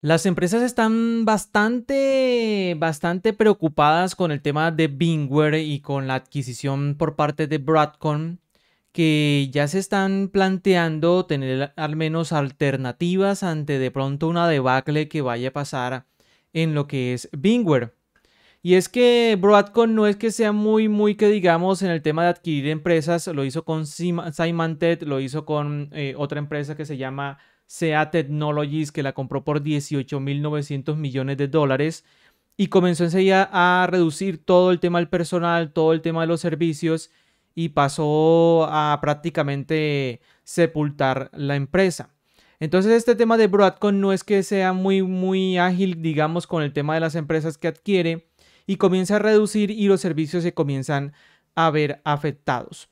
Las empresas están bastante, bastante preocupadas con el tema de Bingware y con la adquisición por parte de Broadcom, que ya se están planteando tener al menos alternativas ante de pronto una debacle que vaya a pasar en lo que es Bingware. Y es que Broadcom no es que sea muy, muy que digamos en el tema de adquirir empresas, lo hizo con Symantec, lo hizo con eh, otra empresa que se llama sea Technologies, que la compró por 18.900 millones de dólares. Y comenzó enseguida a reducir todo el tema del personal, todo el tema de los servicios y pasó a prácticamente sepultar la empresa. Entonces este tema de Broadcom no es que sea muy muy ágil, digamos, con el tema de las empresas que adquiere y comienza a reducir y los servicios se comienzan a ver afectados.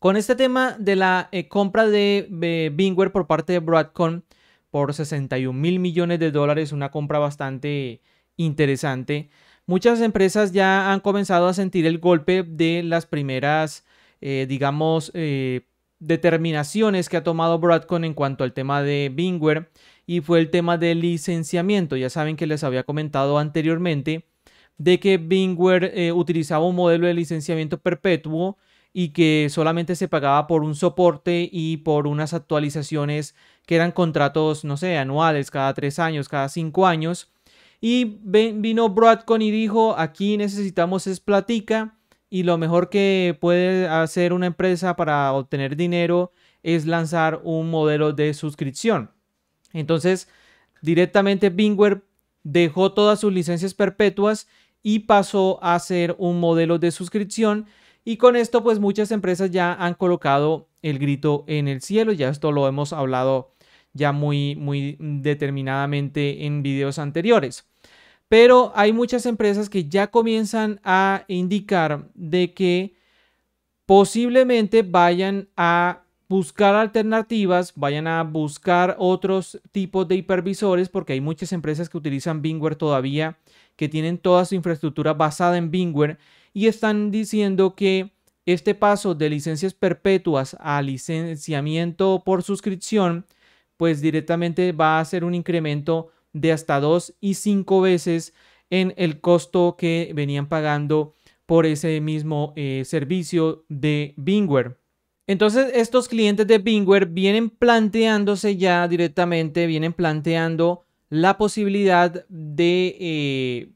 Con este tema de la eh, compra de eh, Bingware por parte de Broadcom por 61 mil millones de dólares, una compra bastante interesante, muchas empresas ya han comenzado a sentir el golpe de las primeras, eh, digamos, determinaciones que ha tomado Broadcom en cuanto al tema de Bingware y fue el tema del licenciamiento. Ya saben que les había comentado anteriormente de que Bingware utilizaba un modelo de licenciamiento perpetuo y que solamente se pagaba por un soporte y por unas actualizaciones que eran contratos, no sé, anuales, cada tres años, cada cinco años. Y vino Broadcom y dijo, aquí necesitamos es platica y lo mejor que puede hacer una empresa para obtener dinero es lanzar un modelo de suscripción. Entonces, directamente Bingware dejó todas sus licencias perpetuas y pasó a ser un modelo de suscripción y con esto, pues muchas empresas ya han colocado el grito en el cielo. Ya esto lo hemos hablado ya muy, muy determinadamente en videos anteriores. Pero hay muchas empresas que ya comienzan a indicar de que posiblemente vayan a buscar alternativas, vayan a buscar otros tipos de hipervisores, porque hay muchas empresas que utilizan Bingware todavía, que tienen toda su infraestructura basada en Bingware y están diciendo que este paso de licencias perpetuas a licenciamiento por suscripción, pues directamente va a ser un incremento de hasta dos y cinco veces en el costo que venían pagando por ese mismo eh, servicio de Bingware. Entonces estos clientes de Bingware vienen planteándose ya directamente, vienen planteando la posibilidad de eh,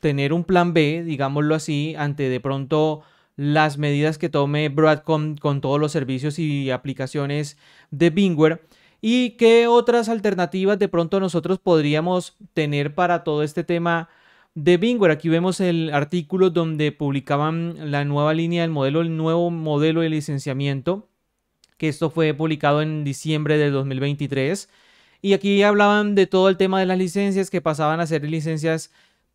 tener un plan B, digámoslo así, ante de pronto las medidas que tome Broadcom con todos los servicios y aplicaciones de Bingware y qué otras alternativas de pronto nosotros podríamos tener para todo este tema de Bingware. Aquí vemos el artículo donde publicaban la nueva línea del modelo, el nuevo modelo de licenciamiento, que esto fue publicado en diciembre de 2023. Y aquí hablaban de todo el tema de las licencias que pasaban a ser licencias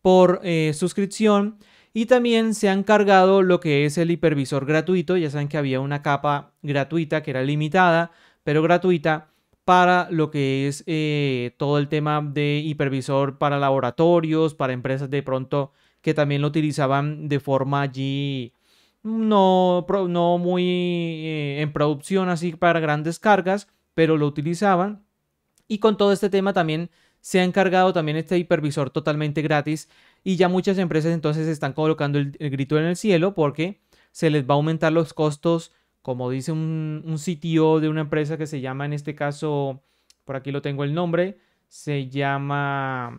por eh, suscripción. Y también se han cargado lo que es el hipervisor gratuito. Ya saben que había una capa gratuita que era limitada, pero gratuita para lo que es eh, todo el tema de hipervisor para laboratorios, para empresas de pronto que también lo utilizaban de forma allí no, no muy eh, en producción así para grandes cargas, pero lo utilizaban. Y con todo este tema también se ha encargado también este hipervisor totalmente gratis y ya muchas empresas entonces están colocando el, grito en el cielo porque se les va a aumentar los costos, como dice un, sitio de una empresa que se llama en este caso, por aquí lo tengo el nombre, se llama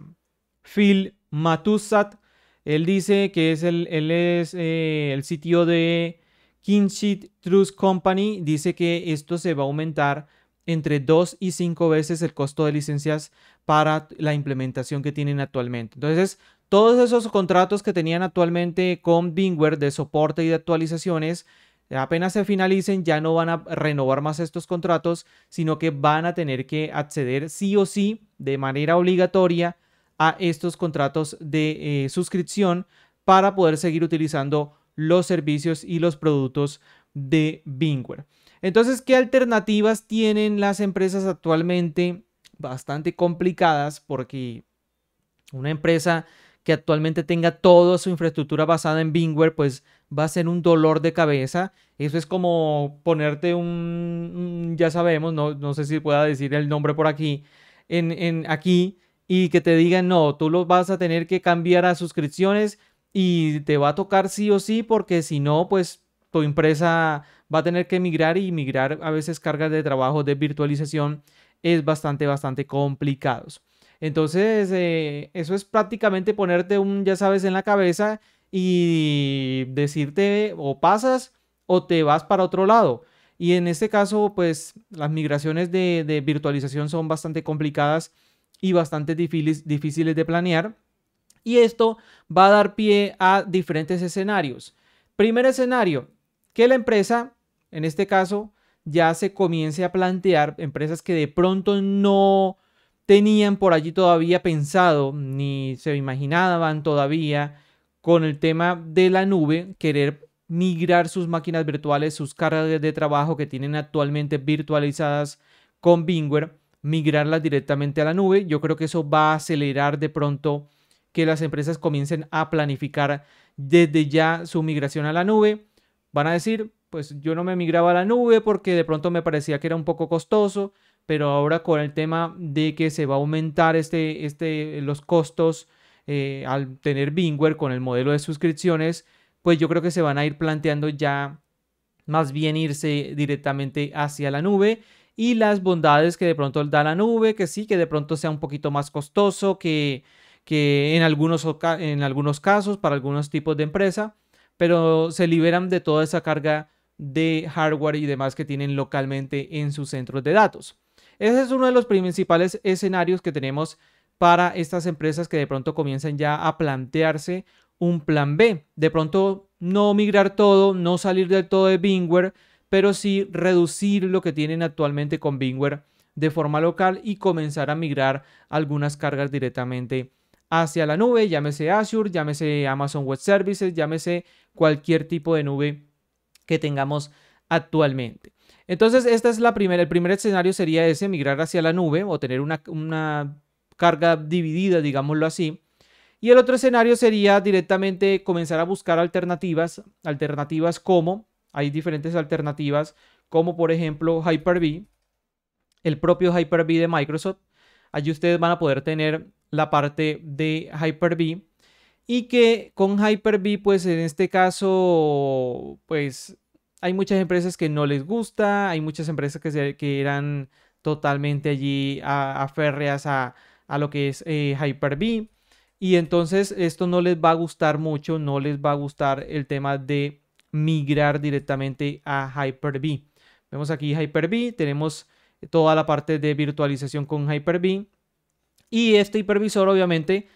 Phil Matusat. Él dice que es el, él es eh, el sitio de Kinship Trust Company. Dice que esto se va a aumentar entre dos y cinco veces el costo de licencias para la implementación que tienen actualmente. Entonces, todos esos contratos que tenían actualmente con Bingware de soporte y de actualizaciones, apenas se finalicen, ya no van a renovar más estos contratos, sino que van a tener que acceder sí o sí de manera obligatoria a estos contratos de eh, suscripción para poder seguir utilizando los servicios y los productos de Bingware. Entonces, ¿qué alternativas tienen las empresas actualmente? Bastante complicadas porque una empresa que actualmente tenga toda su infraestructura basada en Bingware, pues va a ser un dolor de cabeza. Eso es como ponerte un, ya sabemos, no, sé si pueda decir el nombre por aquí, en, aquí, y que te digan, no, tú lo vas a tener que cambiar a suscripciones y te va a tocar sí o sí, porque si no, pues tu empresa va a tener que migrar y migrar a veces cargas de trabajo de virtualización es bastante, bastante complicados. Entonces, eh, eso es prácticamente ponerte un, ya sabes, en la cabeza y decirte o pasas o te vas para otro lado. Y en este caso, pues las migraciones de, de virtualización son bastante complicadas y bastante difíciles de planear. Y esto va a dar pie a diferentes escenarios. Primer escenario, que la empresa en este caso, ya se comience a plantear empresas que de pronto no tenían por allí todavía pensado ni se imaginaban todavía con el tema de la nube querer migrar sus máquinas virtuales, sus cargas de trabajo que tienen actualmente virtualizadas con Bingware, migrarlas directamente a la nube. Yo creo que eso va a acelerar de pronto que las empresas comiencen a planificar desde ya su migración a la nube. Van a decir, pues yo no me migraba a la nube porque de pronto me parecía que era un poco costoso, pero ahora con el tema de que se va a aumentar este, este, los costos eh, al tener Bingware con el modelo de suscripciones, pues yo creo que se van a ir planteando ya más bien irse directamente hacia la nube y las bondades que de pronto da la nube, que sí, que de pronto sea un poquito más costoso que, que en, algunos, en algunos casos para algunos tipos de empresa, pero se liberan de toda esa carga de hardware y demás que tienen localmente en sus centros de datos. Ese es uno de los principales escenarios que tenemos para estas empresas que de pronto comienzan ya a plantearse un plan B. De pronto no migrar todo, no salir del todo de Bingware, pero sí reducir lo que tienen actualmente con Bingware de forma local y comenzar a migrar algunas cargas directamente hacia la nube, llámese Azure, llámese Amazon Web Services, llámese cualquier tipo de nube que tengamos actualmente. Entonces, esta es la primera, el primer escenario sería ese, migrar hacia la nube o tener una, una carga dividida, digámoslo así. Y el otro escenario sería directamente comenzar a buscar alternativas, alternativas como, hay diferentes alternativas, como por ejemplo Hyper-V, el propio Hyper-V de Microsoft. Allí ustedes van a poder tener la parte de Hyper-V y que con Hyper-V, pues en este caso, pues hay muchas empresas que no les gusta, hay muchas empresas que, que eran totalmente allí aférreas a, a, lo que es eh, Hyper-V. Y entonces esto no les va a gustar mucho, no les va a gustar el tema de migrar directamente a Hyper-V. Vemos aquí Hyper-V, tenemos toda la parte de virtualización con Hyper-V. Y este hipervisor obviamente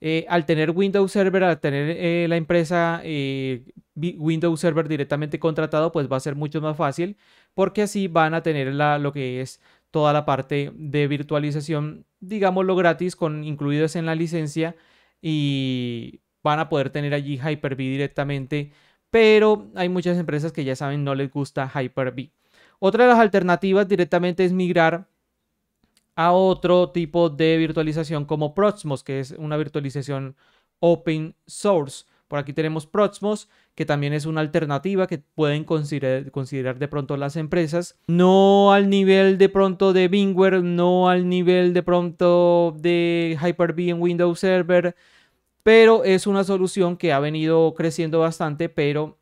eh, al tener Windows Server, al tener eh, la empresa eh, Windows Server directamente contratado, pues va a ser mucho más fácil porque así van a tener la, lo que es toda la parte de virtualización, digámoslo gratis, con incluidos en la licencia y van a poder tener allí Hyper-V directamente, pero hay muchas empresas que ya saben no les gusta Hyper-V. Otra de las alternativas directamente es migrar a otro tipo de virtualización como Proxmox, que es una virtualización open source. Por aquí tenemos Proxmox, que también es una alternativa que pueden considerar, considerar, de pronto las empresas. No al nivel de pronto de Bingware, no al nivel de pronto de Hyper-V en Windows Server, pero es una solución que ha venido creciendo bastante, pero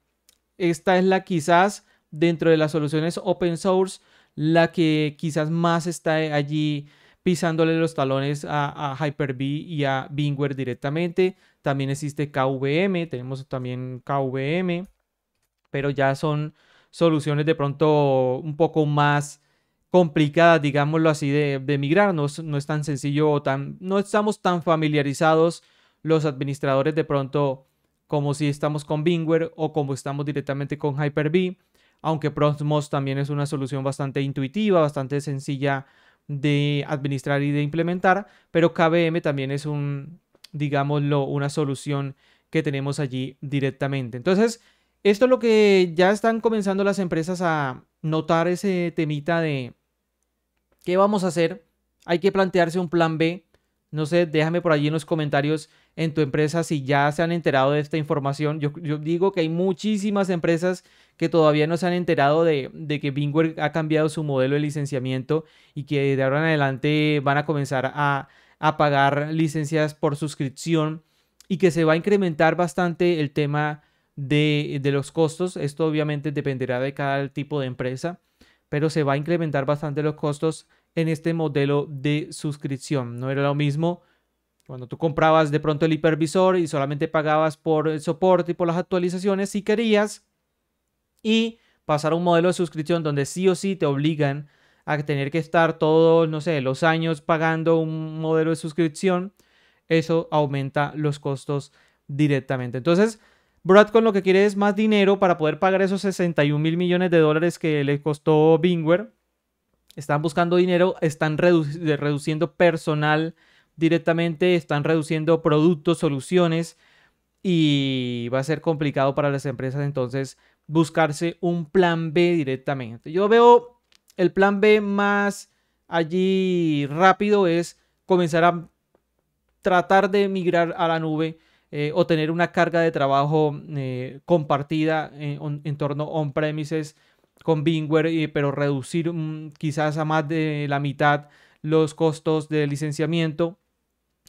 esta es la quizás dentro de las soluciones open source la que quizás más está allí pisándole los talones a, Hyper-V y a Bingware directamente. También existe KVM, tenemos también KVM, pero ya son soluciones de pronto un poco más complicadas, digámoslo así, de, de migrar. No, es, tan sencillo o tan, no estamos tan familiarizados los administradores de pronto como si estamos con Bingware o como estamos directamente con Hyper-V aunque Prosmos también es una solución bastante intuitiva, bastante sencilla de administrar y de implementar, pero KVM también es un, digámoslo, una solución que tenemos allí directamente. Entonces, esto es lo que ya están comenzando las empresas a notar ese temita de qué vamos a hacer. Hay que plantearse un plan B no sé, déjame por allí en los comentarios en tu empresa si ya se han enterado de esta información. Yo, digo que hay muchísimas empresas que todavía no se han enterado de, que Bingware ha cambiado su modelo de licenciamiento y que de ahora en adelante van a comenzar a, pagar licencias por suscripción y que se va a incrementar bastante el tema de, de los costos. Esto obviamente dependerá de cada tipo de empresa pero se va a incrementar bastante los costos en este modelo de suscripción. No era lo mismo cuando tú comprabas de pronto el hipervisor y solamente pagabas por el soporte y por las actualizaciones si querías y pasar a un modelo de suscripción donde sí o sí te obligan a tener que estar todos, no sé, los años pagando un modelo de suscripción, eso aumenta los costos directamente. Entonces, Broadcom lo que quiere es más dinero para poder pagar esos 61 mil millones de dólares que le costó Bingware están buscando dinero, están reduciendo personal directamente, están reduciendo productos, soluciones y va a ser complicado para las empresas entonces buscarse un plan B directamente. Yo veo el plan B más allí rápido es comenzar a tratar de migrar a la nube eh, o tener una carga de trabajo eh, compartida eh, en, torno a on-premises con Bingware, eh, pero reducir mm, quizás a más de la mitad los costos de licenciamiento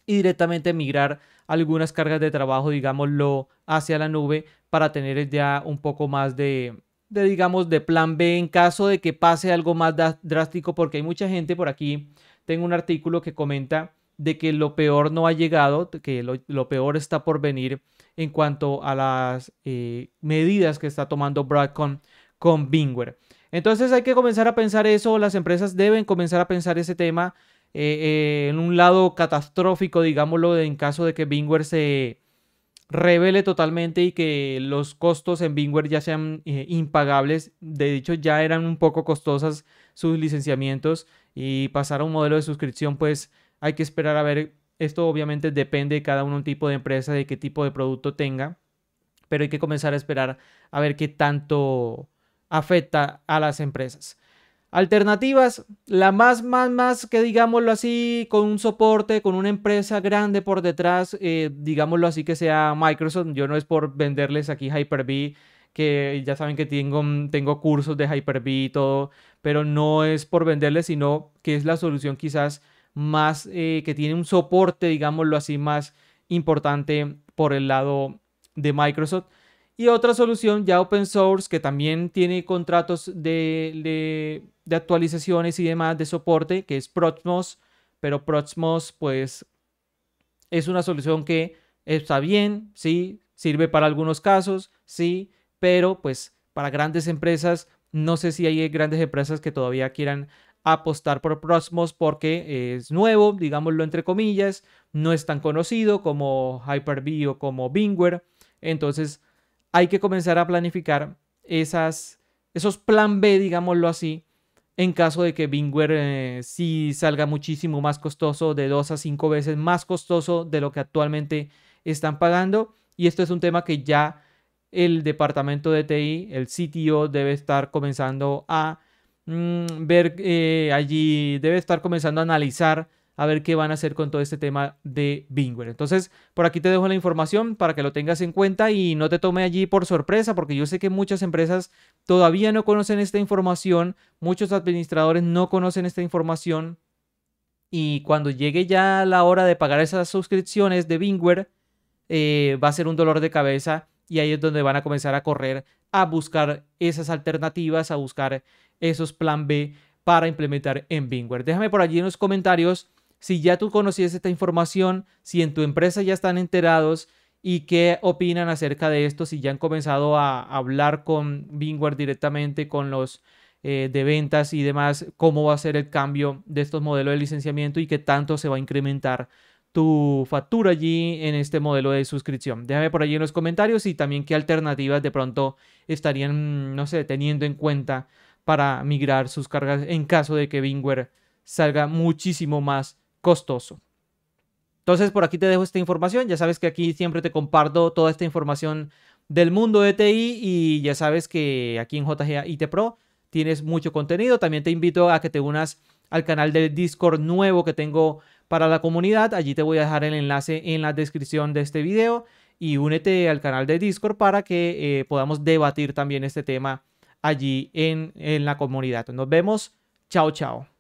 y directamente migrar algunas cargas de trabajo, digámoslo, hacia la nube para tener ya un poco más de, digamos, de plan B en caso de que pase algo más drástico, porque hay mucha gente por aquí. Tengo un artículo que comenta de que lo peor no ha llegado, que lo, peor está por venir en cuanto a las eh, medidas que está tomando Broadcom con Bingware. Entonces hay que comenzar a pensar eso, las empresas deben comenzar a pensar ese tema eh, eh, en un lado catastrófico, digámoslo, en caso de que Bingware se revele totalmente y que los costos en Bingware ya sean eh, impagables. De hecho, ya eran un poco costosas sus licenciamientos y pasar a un modelo de suscripción, pues hay que esperar a ver. Esto obviamente depende de cada uno, un tipo de empresa, de qué tipo de producto tenga, pero hay que comenzar a esperar a ver qué tanto afecta a las empresas. Alternativas, la más, más, más que digámoslo así, con un soporte, con una empresa grande por detrás, eh, digámoslo así que sea Microsoft, yo no es por venderles aquí Hyper-V, que ya saben que tengo, tengo cursos de Hyper-V y todo, pero no es por venderles, sino que es la solución quizás más, eh, que tiene un soporte, digámoslo así, más importante por el lado de Microsoft. Y otra solución ya open source que también tiene contratos de, actualizaciones y demás de soporte, que es Proxmos, pero Proxmos pues es una solución que está bien, sí, sirve para algunos casos, sí, pero pues para grandes empresas, no sé si hay grandes empresas que todavía quieran apostar por Proxmos porque es nuevo, digámoslo entre comillas, no es tan conocido como Hyper-V o como Bingware, entonces hay que comenzar a planificar esas, esos plan B, digámoslo así, en caso de que Bingware eh, sí salga muchísimo más costoso, de dos a cinco veces más costoso de lo que actualmente están pagando. Y esto es un tema que ya el departamento de TI, el CTO, debe estar comenzando a mm, ver eh, allí, debe estar comenzando a analizar a ver qué van a hacer con todo este tema de Bingware. Entonces, por aquí te dejo la información para que lo tengas en cuenta y no te tome allí por sorpresa, porque yo sé que muchas empresas todavía no conocen esta información, muchos administradores no conocen esta información y cuando llegue ya la hora de pagar esas suscripciones de Bingware, eh, va a ser un dolor de cabeza y ahí es donde van a comenzar a correr a buscar esas alternativas, a buscar esos plan B para implementar en Bingware. Déjame por allí en los comentarios si ya tú conocías esta información, si en tu empresa ya están enterados y qué opinan acerca de esto, si ya han comenzado a hablar con Bingware directamente, con los eh, de ventas y demás, cómo va a ser el cambio de estos modelos de licenciamiento y qué tanto se va a incrementar tu factura allí en este modelo de suscripción. Déjame por allí en los comentarios y también qué alternativas de pronto estarían, no sé, teniendo en cuenta para migrar sus cargas en caso de que Bingware salga muchísimo más costoso. Entonces por aquí te dejo esta información, ya sabes que aquí siempre te comparto toda esta información del mundo de TI y ya sabes que aquí en JGA IT Pro tienes mucho contenido. También te invito a que te unas al canal de Discord nuevo que tengo para la comunidad. Allí te voy a dejar el enlace en la descripción de este video y únete al canal de Discord para que eh, podamos debatir también este tema allí en, en la comunidad. Nos vemos. Chao, chao.